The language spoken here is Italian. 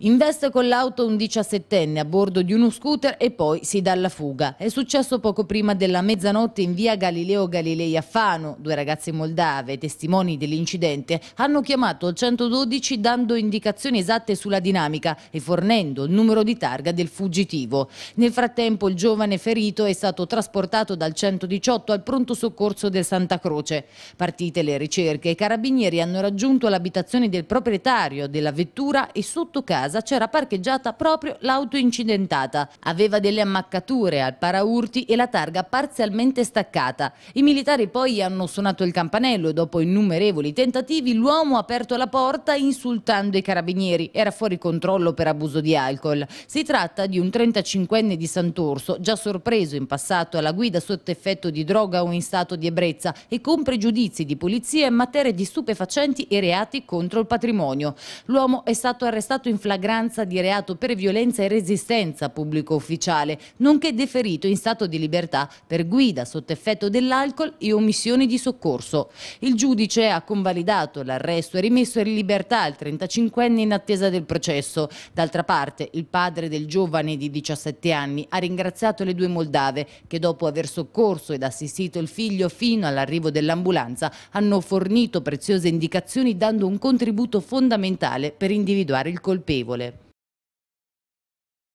Investe con l'auto un 17enne a bordo di uno scooter e poi si dà alla fuga. È successo poco prima della mezzanotte in via Galileo Galilei a Fano. Due ragazze moldave, testimoni dell'incidente, hanno chiamato il 112 dando indicazioni esatte sulla dinamica e fornendo il numero di targa del fuggitivo. Nel frattempo il giovane ferito è stato trasportato dal 118 al pronto soccorso del Santa Croce. Partite le ricerche, i carabinieri hanno raggiunto l'abitazione del proprietario della vettura e sotto casa casa c'era parcheggiata proprio l'auto incidentata. Aveva delle ammaccature al paraurti e la targa parzialmente staccata. I militari poi hanno suonato il campanello e dopo innumerevoli tentativi l'uomo ha aperto la porta insultando i carabinieri. Era fuori controllo per abuso di alcol. Si tratta di un 35enne di Sant'Orso, già sorpreso in passato alla guida sotto effetto di droga o in stato di ebbrezza e con pregiudizi di polizia in materia di stupefacenti e reati contro il patrimonio. L'uomo è stato arrestato in flagranza flagranza di reato per violenza e resistenza pubblico ufficiale, nonché deferito in stato di libertà per guida sotto effetto dell'alcol e omissioni di soccorso. Il giudice ha convalidato l'arresto e rimesso in libertà al 35enne in attesa del processo. D'altra parte, il padre del giovane di 17 anni ha ringraziato le due moldave che dopo aver soccorso ed assistito il figlio fino all'arrivo dell'ambulanza hanno fornito preziose indicazioni dando un contributo fondamentale per individuare il colpevole. scivole,